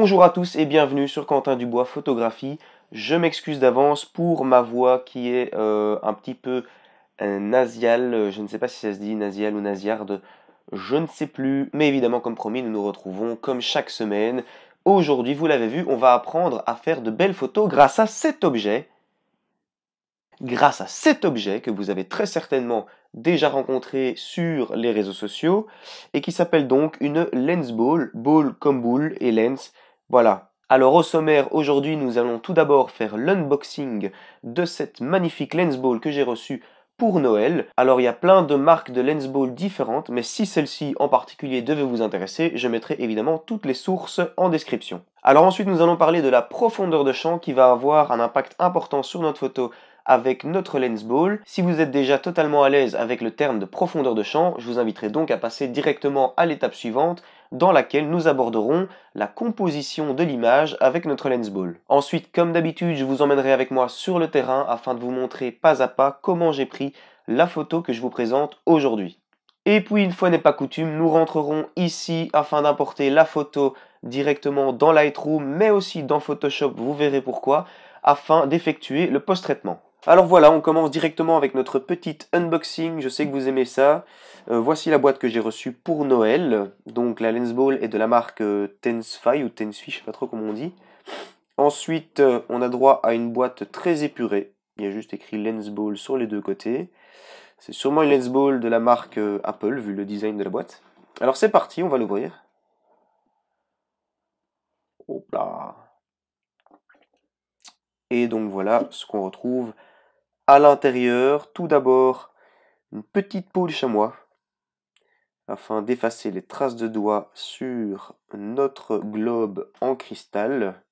Bonjour à tous et bienvenue sur Quentin Dubois Photographie. Je m'excuse d'avance pour ma voix qui est euh, un petit peu euh, nasiale. Je ne sais pas si ça se dit nasiale ou nasiarde. Je ne sais plus. Mais évidemment, comme promis, nous nous retrouvons comme chaque semaine. Aujourd'hui, vous l'avez vu, on va apprendre à faire de belles photos grâce à cet objet. Grâce à cet objet que vous avez très certainement déjà rencontré sur les réseaux sociaux et qui s'appelle donc une lens ball, ball comme boule et lens voilà. Alors au sommaire, aujourd'hui nous allons tout d'abord faire l'unboxing de cette magnifique lens ball que j'ai reçue pour Noël. Alors il y a plein de marques de lens ball différentes, mais si celle-ci en particulier devait vous intéresser, je mettrai évidemment toutes les sources en description. Alors ensuite nous allons parler de la profondeur de champ qui va avoir un impact important sur notre photo avec notre lens ball. Si vous êtes déjà totalement à l'aise avec le terme de profondeur de champ, je vous inviterai donc à passer directement à l'étape suivante dans laquelle nous aborderons la composition de l'image avec notre lens ball. Ensuite, comme d'habitude, je vous emmènerai avec moi sur le terrain afin de vous montrer pas à pas comment j'ai pris la photo que je vous présente aujourd'hui. Et puis, une fois n'est pas coutume, nous rentrerons ici afin d'importer la photo directement dans Lightroom, mais aussi dans Photoshop, vous verrez pourquoi, afin d'effectuer le post-traitement. Alors voilà, on commence directement avec notre petite unboxing, je sais que vous aimez ça. Euh, voici la boîte que j'ai reçue pour Noël. Donc la lens ball est de la marque euh, Tensfy ou Tensfi, je sais pas trop comment on dit. Ensuite, euh, on a droit à une boîte très épurée. Il y a juste écrit lens ball sur les deux côtés. C'est sûrement une lens ball de la marque Apple vu le design de la boîte. Alors c'est parti, on va l'ouvrir. Hop là. Et donc voilà ce qu'on retrouve à l'intérieur, tout d'abord, une petite peau de chamois afin d'effacer les traces de doigts sur notre globe en cristal.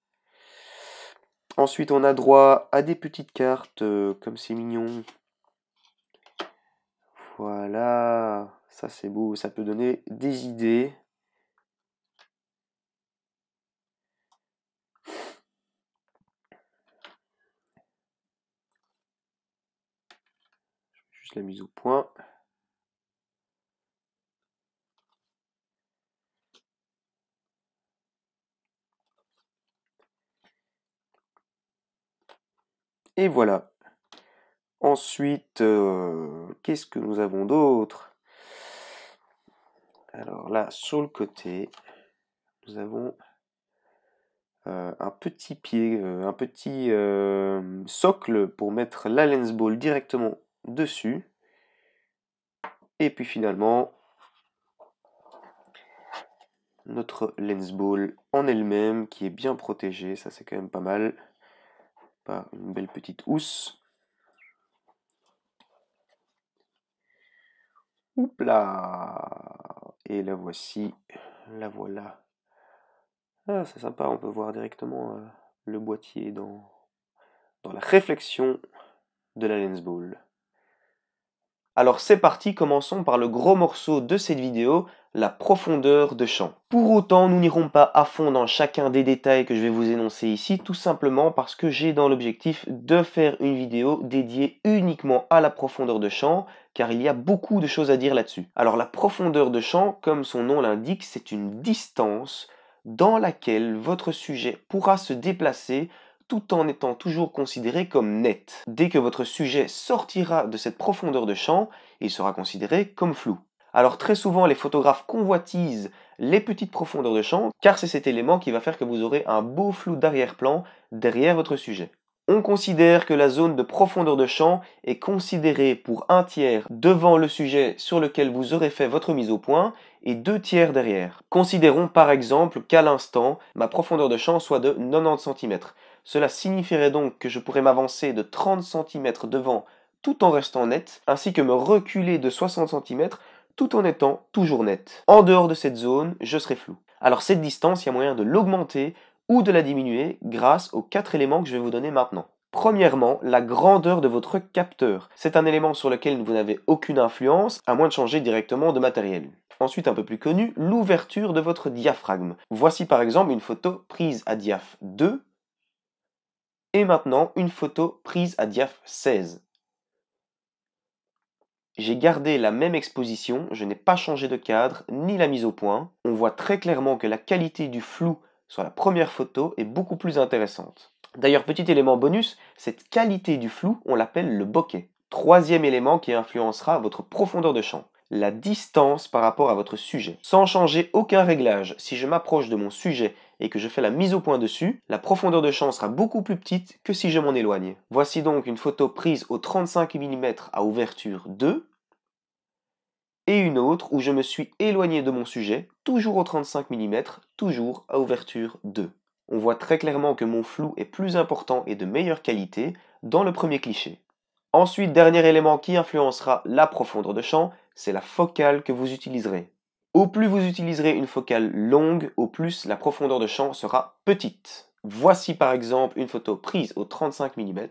Ensuite, on a droit à des petites cartes, euh, comme c'est mignon. Voilà, ça c'est beau, ça peut donner des idées. la mise au point. Et voilà. Ensuite, euh, qu'est-ce que nous avons d'autre Alors là, sur le côté, nous avons euh, un petit pied, euh, un petit socle pour mettre la lens ball directement dessus. Et puis finalement, notre lens ball en elle-même qui est bien protégée, ça c'est quand même pas mal. Par une belle petite housse. Oups là Et la voici, la voilà. Ah, c'est sympa, on peut voir directement euh, le boîtier dans, dans la réflexion de la lens ball. Alors c'est parti, commençons par le gros morceau de cette vidéo, la profondeur de champ. Pour autant, nous n'irons pas à fond dans chacun des détails que je vais vous énoncer ici, tout simplement parce que j'ai dans l'objectif de faire une vidéo dédiée uniquement à la profondeur de champ, car il y a beaucoup de choses à dire là-dessus. Alors la profondeur de champ, comme son nom l'indique, c'est une distance dans laquelle votre sujet pourra se déplacer tout en étant toujours considéré comme net. Dès que votre sujet sortira de cette profondeur de champ, il sera considéré comme flou. Alors très souvent, les photographes convoitisent les petites profondeurs de champ, car c'est cet élément qui va faire que vous aurez un beau flou d'arrière-plan derrière votre sujet. On considère que la zone de profondeur de champ est considérée pour un tiers devant le sujet sur lequel vous aurez fait votre mise au point et deux tiers derrière. Considérons par exemple qu'à l'instant, ma profondeur de champ soit de 90 cm. Cela signifierait donc que je pourrais m'avancer de 30 cm devant tout en restant net, ainsi que me reculer de 60 cm tout en étant toujours net. En dehors de cette zone, je serai flou. Alors cette distance, il y a moyen de l'augmenter ou de la diminuer grâce aux quatre éléments que je vais vous donner maintenant. Premièrement, la grandeur de votre capteur. C'est un élément sur lequel vous n'avez aucune influence, à moins de changer directement de matériel. Ensuite, un peu plus connu, l'ouverture de votre diaphragme. Voici par exemple une photo prise à diaph 2 et maintenant, une photo prise à diaph 16. J'ai gardé la même exposition, je n'ai pas changé de cadre ni la mise au point. On voit très clairement que la qualité du flou sur la première photo est beaucoup plus intéressante. D'ailleurs, petit élément bonus, cette qualité du flou, on l'appelle le bokeh. Troisième élément qui influencera votre profondeur de champ, la distance par rapport à votre sujet. Sans changer aucun réglage, si je m'approche de mon sujet et que je fais la mise au point dessus, la profondeur de champ sera beaucoup plus petite que si je m'en éloigne. Voici donc une photo prise au 35 mm à ouverture 2 et une autre où je me suis éloigné de mon sujet, toujours au 35 mm, toujours à ouverture 2. On voit très clairement que mon flou est plus important et de meilleure qualité dans le premier cliché. Ensuite, dernier élément qui influencera la profondeur de champ, c'est la focale que vous utiliserez. Au plus vous utiliserez une focale longue, au plus la profondeur de champ sera petite. Voici par exemple une photo prise au 35 mm.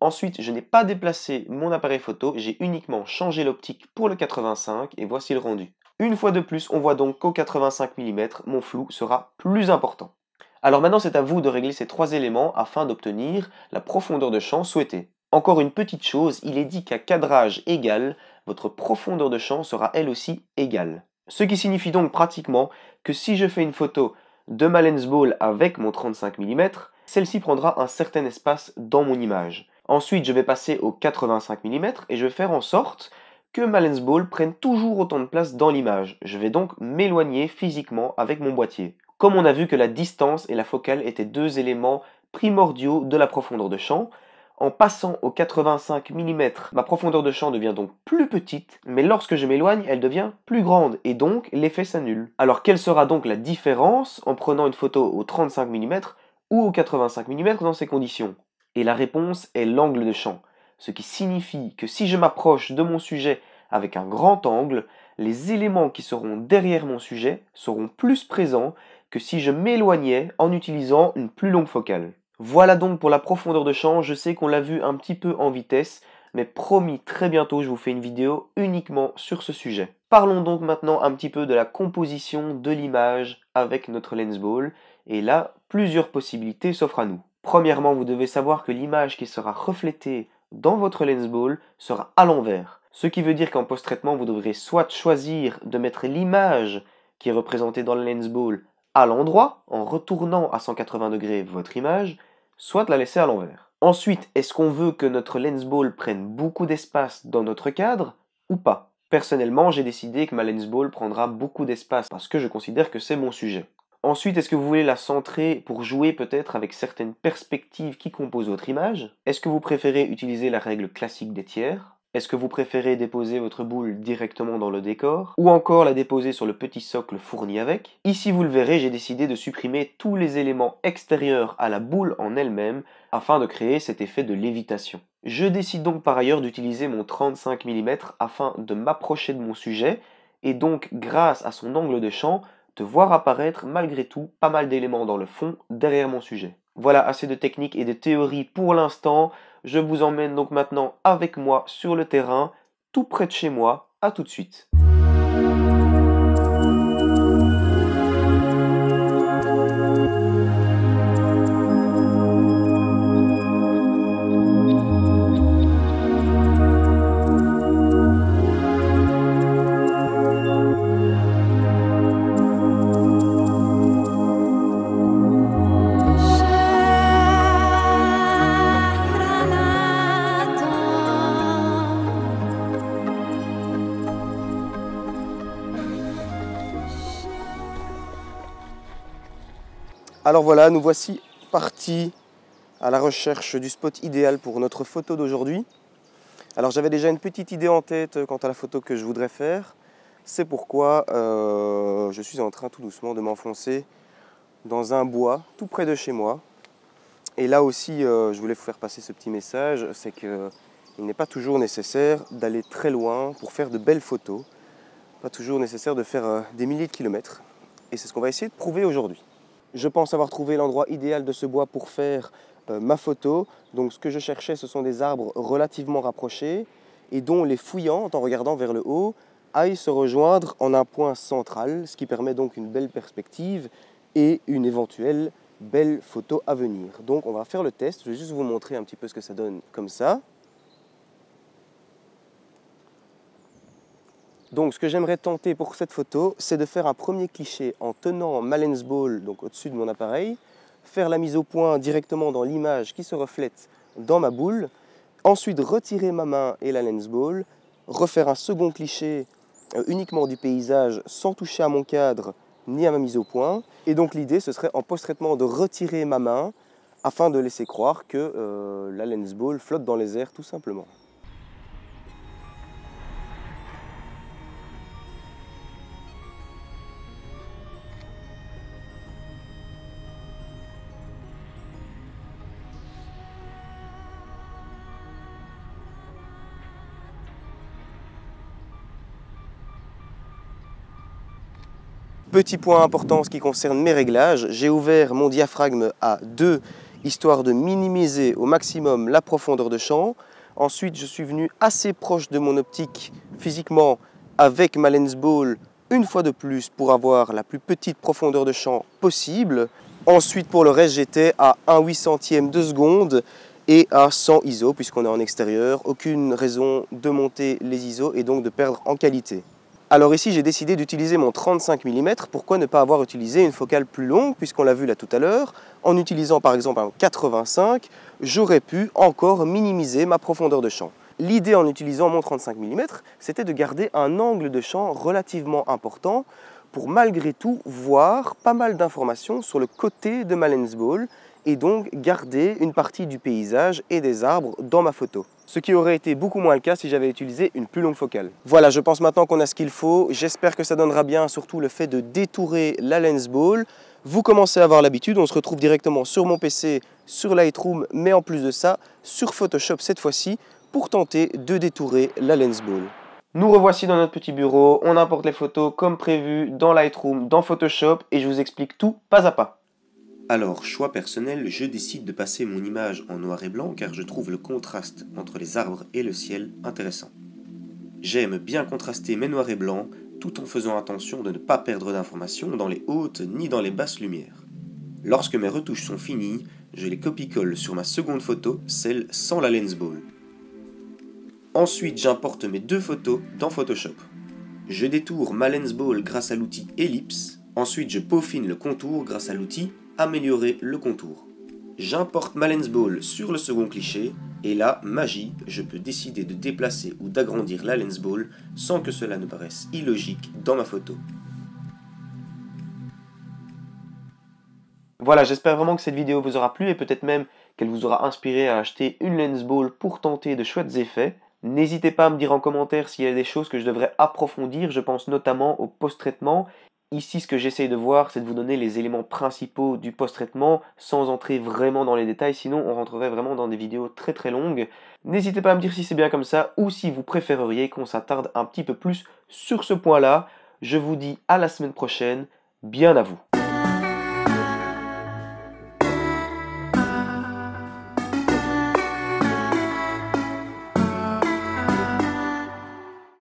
Ensuite, je n'ai pas déplacé mon appareil photo, j'ai uniquement changé l'optique pour le 85 et voici le rendu. Une fois de plus, on voit donc qu'au 85 mm, mon flou sera plus important. Alors maintenant, c'est à vous de régler ces trois éléments afin d'obtenir la profondeur de champ souhaitée. Encore une petite chose, il est dit qu'à cadrage égal, votre profondeur de champ sera elle aussi égale. Ce qui signifie donc pratiquement que si je fais une photo de ma lens ball avec mon 35 mm, celle-ci prendra un certain espace dans mon image. Ensuite, je vais passer au 85 mm et je vais faire en sorte que ma lens ball prenne toujours autant de place dans l'image. Je vais donc m'éloigner physiquement avec mon boîtier. Comme on a vu que la distance et la focale étaient deux éléments primordiaux de la profondeur de champ, en passant au 85 mm, ma profondeur de champ devient donc plus petite, mais lorsque je m'éloigne, elle devient plus grande, et donc l'effet s'annule. Alors quelle sera donc la différence en prenant une photo au 35 mm ou au 85 mm dans ces conditions Et la réponse est l'angle de champ, ce qui signifie que si je m'approche de mon sujet avec un grand angle, les éléments qui seront derrière mon sujet seront plus présents que si je m'éloignais en utilisant une plus longue focale. Voilà donc pour la profondeur de champ, je sais qu'on l'a vu un petit peu en vitesse, mais promis très bientôt je vous fais une vidéo uniquement sur ce sujet. Parlons donc maintenant un petit peu de la composition de l'image avec notre lens ball, et là plusieurs possibilités s'offrent à nous. Premièrement, vous devez savoir que l'image qui sera reflétée dans votre lens ball sera à l'envers, ce qui veut dire qu'en post-traitement vous devrez soit choisir de mettre l'image qui est représentée dans le lens ball à l'endroit, en retournant à 180 degrés votre image, soit de la laisser à l'envers. Ensuite, est-ce qu'on veut que notre lens ball prenne beaucoup d'espace dans notre cadre ou pas Personnellement, j'ai décidé que ma lens ball prendra beaucoup d'espace parce que je considère que c'est mon sujet. Ensuite, est-ce que vous voulez la centrer pour jouer peut-être avec certaines perspectives qui composent votre image Est-ce que vous préférez utiliser la règle classique des tiers est-ce que vous préférez déposer votre boule directement dans le décor ou encore la déposer sur le petit socle fourni avec Ici vous le verrez, j'ai décidé de supprimer tous les éléments extérieurs à la boule en elle-même afin de créer cet effet de lévitation. Je décide donc par ailleurs d'utiliser mon 35 mm afin de m'approcher de mon sujet et donc grâce à son angle de champ de voir apparaître malgré tout pas mal d'éléments dans le fond derrière mon sujet. Voilà assez de techniques et de théories pour l'instant. Je vous emmène donc maintenant avec moi sur le terrain, tout près de chez moi. A tout de suite. Alors voilà, nous voici partis à la recherche du spot idéal pour notre photo d'aujourd'hui. Alors j'avais déjà une petite idée en tête euh, quant à la photo que je voudrais faire. C'est pourquoi euh, je suis en train tout doucement de m'enfoncer dans un bois tout près de chez moi. Et là aussi, euh, je voulais vous faire passer ce petit message, c'est qu'il n'est pas toujours nécessaire d'aller très loin pour faire de belles photos. Pas toujours nécessaire de faire des milliers de kilomètres. Et c'est ce qu'on va essayer de prouver aujourd'hui. Je pense avoir trouvé l'endroit idéal de ce bois pour faire euh, ma photo. Donc ce que je cherchais, ce sont des arbres relativement rapprochés et dont les fouillantes, en regardant vers le haut, aillent se rejoindre en un point central, ce qui permet donc une belle perspective et une éventuelle belle photo à venir. Donc on va faire le test, je vais juste vous montrer un petit peu ce que ça donne comme ça. Donc ce que j'aimerais tenter pour cette photo, c'est de faire un premier cliché en tenant ma lens ball donc au-dessus de mon appareil, faire la mise au point directement dans l'image qui se reflète dans ma boule, ensuite retirer ma main et la lens ball, refaire un second cliché euh, uniquement du paysage sans toucher à mon cadre ni à ma mise au point. Et donc l'idée, ce serait en post-traitement de retirer ma main afin de laisser croire que euh, la lens ball flotte dans les airs tout simplement. Petit point important en ce qui concerne mes réglages, j'ai ouvert mon diaphragme à 2 histoire de minimiser au maximum la profondeur de champ. Ensuite, je suis venu assez proche de mon optique physiquement avec ma lens ball une fois de plus pour avoir la plus petite profondeur de champ possible. Ensuite, pour le reste, j'étais à 1,8 centième de seconde et à 100 ISO puisqu'on est en extérieur. Aucune raison de monter les ISO et donc de perdre en qualité. Alors ici, j'ai décidé d'utiliser mon 35 mm. Pourquoi ne pas avoir utilisé une focale plus longue, puisqu'on l'a vu là tout à l'heure En utilisant par exemple un 85, j'aurais pu encore minimiser ma profondeur de champ. L'idée en utilisant mon 35 mm, c'était de garder un angle de champ relativement important pour malgré tout voir pas mal d'informations sur le côté de ma lens ball et donc garder une partie du paysage et des arbres dans ma photo ce qui aurait été beaucoup moins le cas si j'avais utilisé une plus longue focale. Voilà, je pense maintenant qu'on a ce qu'il faut. J'espère que ça donnera bien, surtout le fait de détourer la lens ball. Vous commencez à avoir l'habitude, on se retrouve directement sur mon PC, sur Lightroom, mais en plus de ça, sur Photoshop cette fois-ci, pour tenter de détourer la lens ball. Nous revoici dans notre petit bureau, on importe les photos comme prévu dans Lightroom, dans Photoshop et je vous explique tout pas à pas. Alors, choix personnel, je décide de passer mon image en noir et blanc car je trouve le contraste entre les arbres et le ciel intéressant. J'aime bien contraster mes noirs et blancs tout en faisant attention de ne pas perdre d'informations dans les hautes ni dans les basses lumières. Lorsque mes retouches sont finies, je les copie-colle sur ma seconde photo, celle sans la lens ball. Ensuite, j'importe mes deux photos dans Photoshop. Je détourne ma lens ball grâce à l'outil Ellipse, ensuite je peaufine le contour grâce à l'outil améliorer le contour. J'importe lens Ball sur le second cliché, et là, magie, je peux décider de déplacer ou d'agrandir la lens ball sans que cela ne paraisse illogique dans ma photo. Voilà, j'espère vraiment que cette vidéo vous aura plu et peut-être même qu'elle vous aura inspiré à acheter une lens ball pour tenter de chouettes effets. N'hésitez pas à me dire en commentaire s'il y a des choses que je devrais approfondir, je pense notamment au post-traitement Ici, ce que j'essaye de voir, c'est de vous donner les éléments principaux du post-traitement sans entrer vraiment dans les détails, sinon on rentrerait vraiment dans des vidéos très très longues. N'hésitez pas à me dire si c'est bien comme ça ou si vous préféreriez qu'on s'attarde un petit peu plus sur ce point-là. Je vous dis à la semaine prochaine, bien à vous.